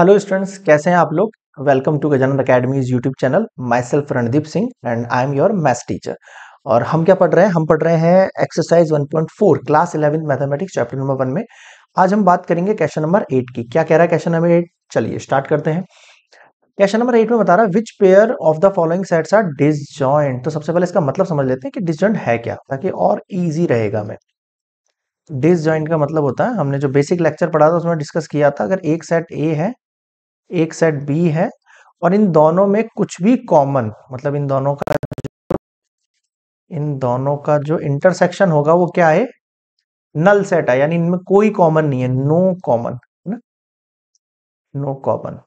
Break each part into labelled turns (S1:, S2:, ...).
S1: hello students कैसे हैं आप लोग welcome to Gajanand academy's YouTube channel myself Randeep Singh and I am your maths teacher और हम क्या पढ़ रहे हैं हम पढ़ रहे हैं exercise 1.4 class eleven mathematics chapter number one में आज हम बात करेंगे क्वेश्चन नंबर एट की क्या कह रहा है क्वेश्चन नंबर एट चलिए स्टार्ट करते हैं क्वेश्चन नंबर एट में बता रहा है which pair of the following sets are dis तो सबसे पहले इसका मतलब समझ लेते हैं कि डिस है क्या ताकि और ईजी रहेगा हमें डिस का मतलब होता है हमने जो बेसिक लेक्चर पढ़ा था उसमें डिस्कस किया था अगर एक सेट ए है एक सेट बी है और इन दोनों में कुछ भी कॉमन मतलब इन दोनों का इन दोनों का जो इंटरसेक्शन होगा वो क्या है नल सेट है यानी इनमें कोई कॉमन नहीं है नो कॉमन ना नो कॉमन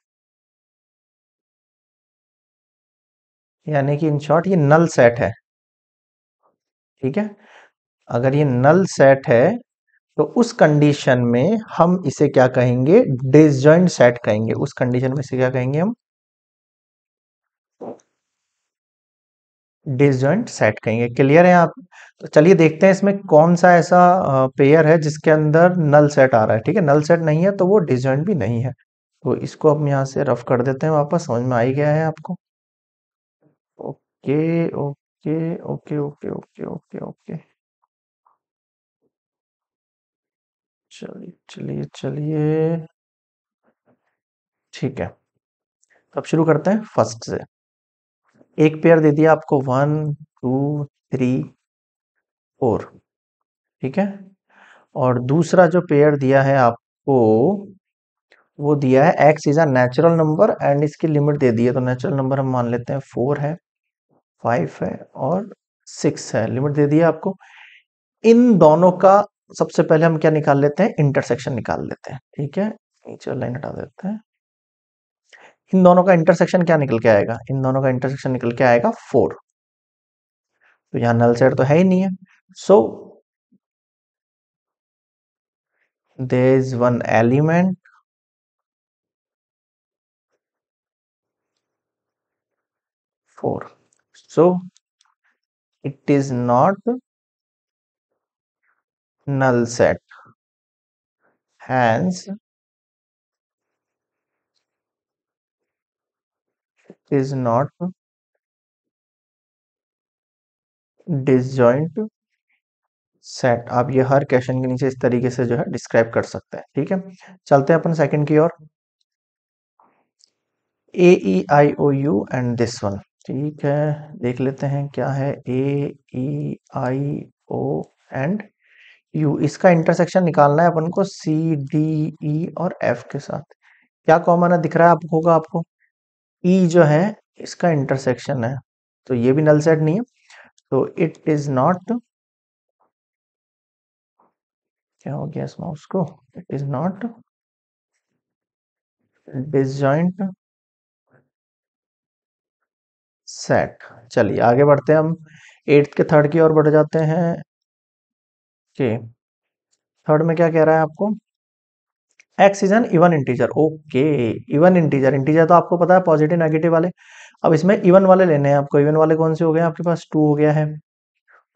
S1: यानी कि इन शॉर्ट ये नल सेट है ठीक है अगर ये नल सेट है तो उस कंडीशन में हम इसे क्या कहेंगे डिसजॉइंट सेट कहेंगे उस कंडीशन में इसे क्या कहेंगे हम डिसजॉइंट सेट कहेंगे क्लियर है आप तो चलिए देखते हैं इसमें कौन सा ऐसा पेयर है जिसके अंदर नल सेट आ रहा है ठीक है नल सेट नहीं है तो वो डिसजॉइंट भी नहीं है तो इसको हम यहां से रफ कर देते हैं वापस समझ में आ ही गया है आपको okay okay okay okay okay okay okay
S2: चलिए चलिए चलिए
S1: ठीक है तो अब शुरू करते हैं फर्स्ट से एक पेयर दे दिया आपको वन टू थ्री फोर ठीक है और दूसरा जो पेयर दिया है आपको वो दिया है x is a natural number and इसकी लिमिट दे दी है तो नेचुरल नंबर हम मान लेते हैं फोर है फाइव है और सिक्स है लिमिट दे दिया आपको इन दोनों का सबसे पहले हम क्या निकाल लेते हैं इंटरसेक्शन निकाल लेते हैं ठीक है नीचे लाइन हटा देते हैं इन दोनों का इंटरसेक्शन क्या निकल के आएगा इन दोनों का इंटरसेक्शन निकल के आएगा फोर तो यहां नल सेट तो है ही नहीं है so
S2: there is one element four so it is not null set hence is not
S1: disjoint set आप ये हर क्वेश्चन के नीचे इस तरीके से जो है डिस्क्राइब कर सकते हैं ठीक है चलते हैं अपन सेकंड की ओर A E I O U and this one ठीक है देख लेते हैं क्या है A E I O and U इसका इंटरसेक्शन निकालना है अपन को सी डी ई और एफ के साथ क्या कॉमन है दिख रहा है आप होगा आपको ई e जो है इसका इंटरसेक्शन है तो ये भी नल सेट नहीं है तो इट इज नॉट
S2: क्या हो गया इसमें उसको it is not disjoint set
S1: चलिए आगे बढ़ते हैं हम एट्थ के थर्ड की ओर बढ़ जाते हैं ओके थर्ड में क्या कह रहा है आपको x is an even integer okay even integer integer तो आपको पता है पॉजिटिव नेगेटिव वाले अब इसमें इवन वाले लेने हैं आपको इवन वाले कौन से हो गए आपके पास टू हो गया है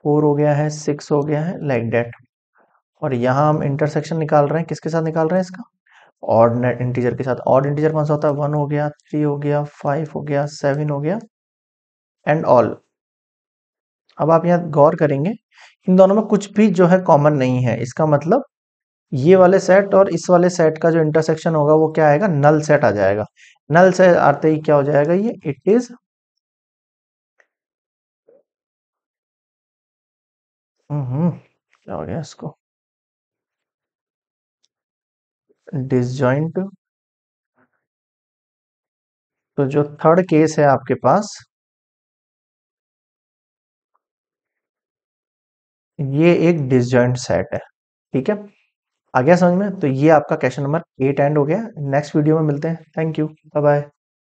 S1: फोर हो गया है सिक्स हो गया है लाइक like डेट और यहाँ हम इंटरसेक्शन निकाल रहे हैं किसके साथ निकाल रहे हैं इसका ऑड इंटीजर के साथ ऑड इंटीजर कौन सा होता है वन हो गया थ्री हो गया फाइव हो गया सेवन हो गया एंड ऑल अब आप यहाँ गौर करेंगे इन दोनों में कुछ भी जो है कॉमन नहीं है इसका मतलब ये वाले सेट और इस वाले सेट का जो इंटरसेक्शन होगा वो क्या आएगा नल सेट आ जाएगा नल से आते ही क्या हो जाएगा ये इट इज
S2: हम्म, क्या हो गया इसको डिसजॉइंट तो जो थर्ड केस है आपके पास
S1: ये एक डिसजॉइंट सेट है ठीक है आ गया समझ में तो ये आपका क्वेश्चन नंबर एट एंड हो गया नेक्स्ट वीडियो में मिलते हैं थैंक यू बाय बाय